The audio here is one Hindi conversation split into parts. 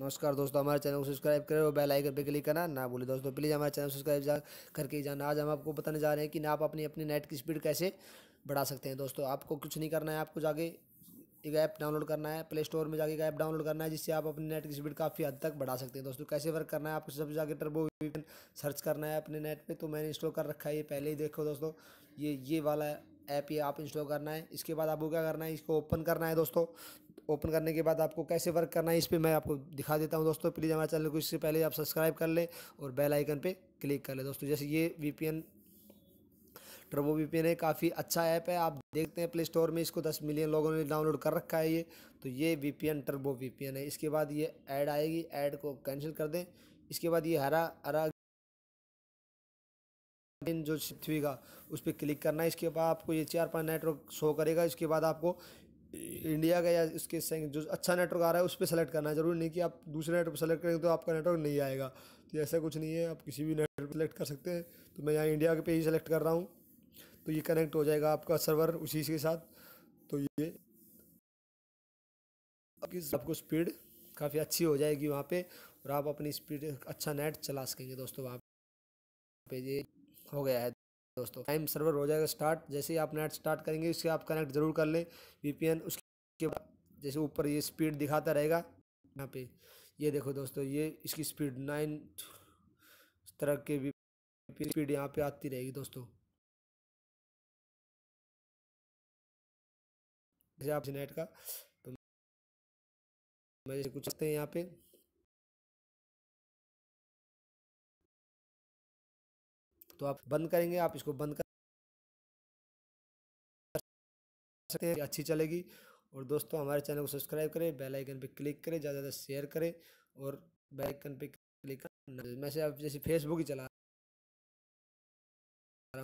नमस्कार दोस्तों हमारे चैनल को सब्सक्राइब करें और बेल आइकन पर क्लिक करना ना बोले दोस्तों प्लीज़ हमारे चैनल सब्सक्राइब जा करके जाना आज हम आपको बताने जा रहे हैं कि ना आप अपनी अपनी नेट की स्पीड कैसे बढ़ा सकते हैं दोस्तों आपको कुछ नहीं करना है आपको जाके एक ऐप डाउनलोड करना है प्ले स्टोर में जाके एक ऐप डाउनलोड करना है जिससे आप अपने नेट की स्पीड काफ़ी हद तक बढ़ा सकते हैं दोस्तों कैसे वर्क करना है आपको सबसे जाके टर्बो सर्च करना है अपने नेट पे तो मैंने इंस्टॉल कर रखा है ये पहले ही देखो दोस्तों ये ये वाला ऐप ये आप इंस्टॉल करना है इसके बाद आपको क्या करना है इसको ओपन करना है दोस्तों ओपन करने के बाद आपको कैसे वर्क करना है इस पर मैं आपको दिखा देता हूँ दोस्तों प्लीज़ हमारे चैनल को इससे पहले आप सब्सक्राइब कर लें और बेल आइकन पर क्लिक कर लें दोस्तों जैसे ये V turbo V P N है काफ़ी अच्छा ऐप है आप देखते हैं प्ले स्टोर में इसको 10 मिलियन लोगों ने डाउनलोड कर रखा है ये तो ये V P N turbo V P N है इसके बाद ये ऐड आएगी ऐड को कैंसिल कर दें इसके बाद ये हरा हरा जो पृथ्वी का उस पर क्लिक करना है इसके बाद आपको ये चार पाँच नेटवर्क शो करेगा इसके बाद आपको इंडिया का या इसके जो अच्छा नेटवर्क आ रहा है उस पर सेलेक्ट करना है जरूरी नहीं कि आप दूसरे नेटवर्क सेलेक्ट करेंगे तो आपका नेटवर्क नहीं आएगा तो ऐसा कुछ नहीं है आप किसी भी नेटवर्क सेलेक्ट कर सकते हैं तो मैं यहाँ इंडिया के पे ही सेलेक्ट कर रहा हूँ तो ये कनेक्ट हो जाएगा आपका सर्वर उसी के साथ तो ये आपको स्पीड काफ़ी अच्छी हो जाएगी वहाँ पर और आप अपनी स्पीड अच्छा नेट चला सकेंगे दोस्तों वहाँ पे ये हो गया है दोस्तों टाइम सर्वर हो जाएगा स्टार्ट जैसे ही आप नेट स्टार्ट करेंगे इससे आप कनेक्ट जरूर कर लें वीपीएन उसके बाद जैसे ऊपर ये स्पीड दिखाता रहेगा यहाँ पे ये देखो दोस्तों ये इसकी स्पीड नाइन तरह के वी स्पीड यहाँ पे आती रहेगी दोस्तों जैसे आप नेट का तो मैं कुछ सकते हैं यहाँ पे तो आप बंद करेंगे आप इसको बंद कर सकते हैं अच्छी चलेगी और दोस्तों हमारे चैनल को सब्सक्राइब करें बेल आइकन पे क्लिक करें ज़्यादा ज़्यादा शेयर करें और बेल आइकन पे क्लिक करें मैं से आप जैसे फेसबुक ही चला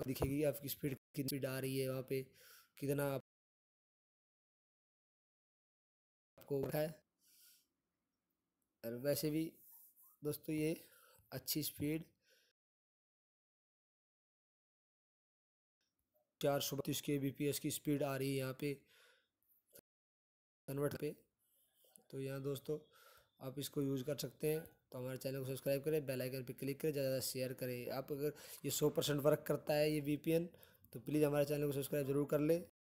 दिखेगी आपकी स्पीड कितनी स्पीड आ रही है वहाँ पे कितना आप आपको है और वैसे भी दोस्तों ये अच्छी स्पीड चार सौ बत्तीस के बी की स्पीड आ रही है यहाँ पे कन्वर्ट पे तो यहाँ दोस्तों आप इसको यूज़ कर सकते हैं तो हमारे चैनल को सब्सक्राइब करें बेल आइकन पे क्लिक करें ज़्यादा ज़्यादा शेयर करें आप अगर ये सौ परसेंट वर्क करता है ये वी तो प्लीज़ हमारे चैनल को सब्सक्राइब ज़रूर कर लें